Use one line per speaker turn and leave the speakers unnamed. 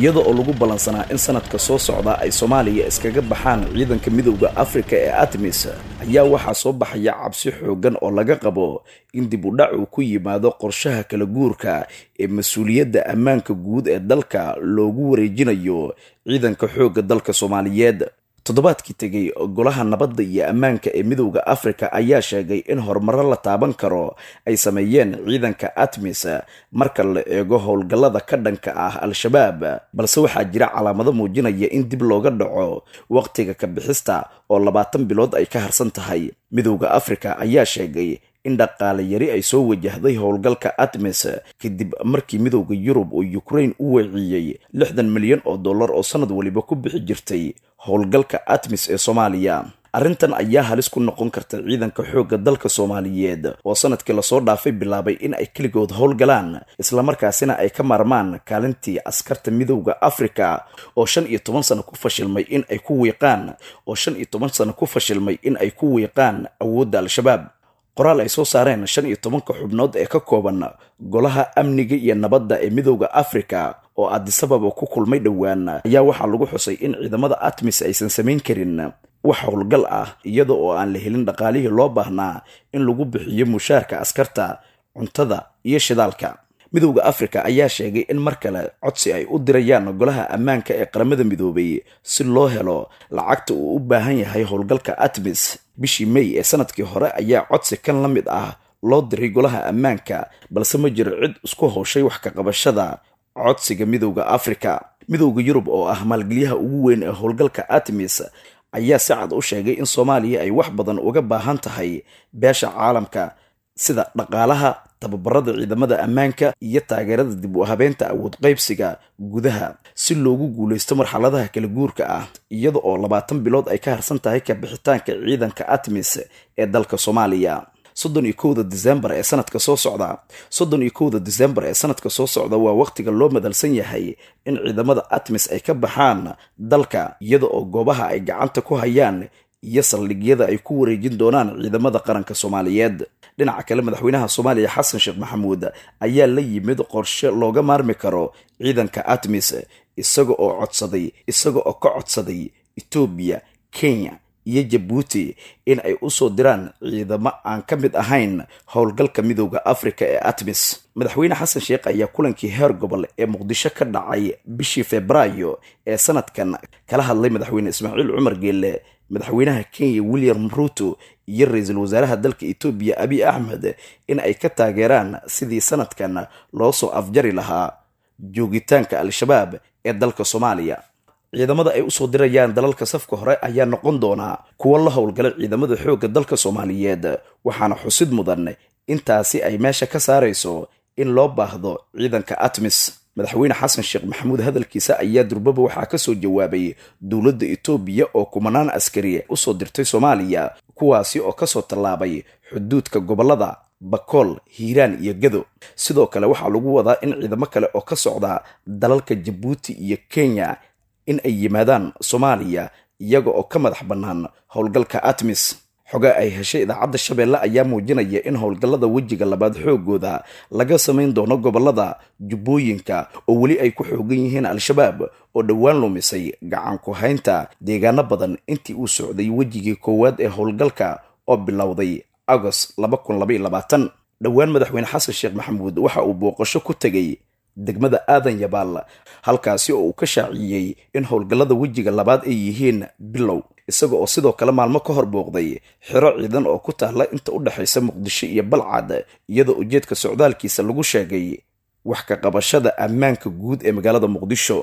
iyada oo lagu ballansanaa in sanadka soo socda ay soomaaliya iskaga baxaan ciidanka midowda afrika ee artemis ayaa waxaa soo baxaya cabsi xooggan oo laga qabo in dib u dhac uu ku yimaado qorshaha kala guurka ee mas-uuliyadda ammaanka guud ee dalka loogu wareejinayo ciidanka xoogga dalka soomaaliyeed toddobaadkii tegey golaha nabadda iyo ammaanka ee midowda afrika ayaa sheegay in horumaro la taaban karo ay sameeyeen ciidanka atmis marka la eego howlgallada ka dhanka ah al-shabaab balse waxaa jira calaamado muujinaya in dib looga dhaco ka bixista oo labaatan bilood ay ka harsan tahay midowda afrika ayaa sheegay in dhaqaale yari ay soo wajahday howlgalka atmes kadib markii midowda yurub oo ukraine u weeciiyey lixdan milyan oo dollar oo sanad weliba ku bixi jirtay howlgalka atmis ee soomaaliya arrintan ayaa halis ku noqon karta ciidanka xoogga dalka soomaaliyeed oo sanadkii lasoo dhaafay bilaabay in ay keligood howlgalaan islamarkaasina ay ka maarmaan kaalintii askarta midowda afrika oo shan iyo toban sano ku fashilmay in ay ku wiiqaan oo shan iyo toban sano ku fashilmay in ay ku wiiqaan awoodda al-shabaab qoraal ay soo saareen shan iyo tobanka xubnood ee ka kooban golaha amniga iyo nabadda ee midooda afrika oo adisababa ku kulmay dhowaan ayaa waxaa lagu xusay in ciidamada atmis aysan samayn karin wax howlgal ah iyada oo aan la helin dhaqaalihii loo baahnaa in lagu bixiyo mushaarka askarta cuntada iyo shidaalka midowda afrika ayaa sheegay in mar kale codsi ay u dirayaan golaha ammaanka ee qaramada midoobay si loo helo lacagta uu u baahan yahay howlgalka atmis bishii may ee sanadkii hore ayaa codsi kan la mid ah loo diray golaha ammaanka balse ma jiro cid isku howshay wax ka qabashada codsiga midowda afrika midowda yurub oo ah maalgelyaha ugu weyn ee howlgalka atmis ayaa si cad u sheegay in soomaaliya ay wax badan uga baahan tahay beesha caalamka sida dhaqaalaha tababarada ciidamada ammaanka iyo taageerada dib u habeenta awood qaybsiga gudaha si loogu guulaysto marxaladaha kala guurka ah iyada oo labaatan bilood ay ka harsan tahay kabixitaanka ciidanka atmis ee dalka soomaaliya soddon iyo kowda disembar ee sanadka soo socda soddon iyo kowda disembar ee sanadka soo socda waa wakhtiga loo madalsan yahay in ciidamada atmis ay ka baxaan dalka iyada oo goobaha ay gacanta ku hayaan iyo saldhigyada ay ku wareejin doonaan ciidamada qaranka soomaaliyeed dhinaca kale madaxweynaha soomaaliya xasan sheekh maxamuud ayaa la yimid qorshe looga maarmi karo ciidanka atmis isaga oo codsaday isaga oo ka codsaday etoobiya kenya iyo jabuuti in ay usoo diraan ciidamo aan ka mid ahayn howlgalka midooda africa ee atmis madaxweyne xasan sheekh ayaa kulankii heer gobol ee muqdisho ka dhacay bishii febraayo ee sanadkan kala hadlay madaxweyne ismaaciil cumar geelle madaxweynaha kenya william ruto iyo ra-iisul wasaaraha dalka etoobiya abi axmed in ay ka taageeraan sidii sanadkan loo soo afjari lahaa joogitaanka al-shabaab ee dalka soomaaliya ciidamada ay u soo dirayaan dalalka safka hore ayaa noqon doonaa kuwo la howlgala ciidamada xoogga dalka soomaaliyeed waxaana xusid mudan intaasi ay meesha ka saarayso in loo baahdo ciidanka atmis madaxweyne xasan sheekh maxamuud hadalkiisa ayaa durbaba waxaa kasoo jawaabay dowladda etoobiya oo kumanaan askari usoo dirtay soomaaliya kuwaasi oo kasoo tallaabay xuduudka gobollada bakool hiiraan iyo gado sidoo kale waxaa lagu wadaa in ciidamo kale oo ka socda dalalka jabuuti iyo kenya in ay yimaadaan soomaaliya iyaga oo ka madax bannaan howlgalka atmis xoga ay heshay idaacadda shabeelle ayaa muujinaya in howlgallada wejiga labaad xoogooda laga samayn doono gobolada jubbooyinka oo weli ay ku xoogan yihiin al-shabaab oo dhowaan lumisay gacan ku haynta deegaano badan intii uu socday wejigii koowaad ee howlgalka oo bilowday agost dhowaan madaxweyne xasan sheekh maxamuud waxa uu booqasho ku tegay degmada aadan yabaal halkaasi oo uu ka shaaciyey in howlgallada wejiga labaad ay yihiin bilow isaga oo sidoo kale maalmo ka hor booqday xiro ciidan oo ku taalla inta u dhexaysa muqdisho iyo balcad iyadoo ujeedka socdaalkiisa lagu sheegay wax ka qabashada ammaanka guud ee magaalada muqdisho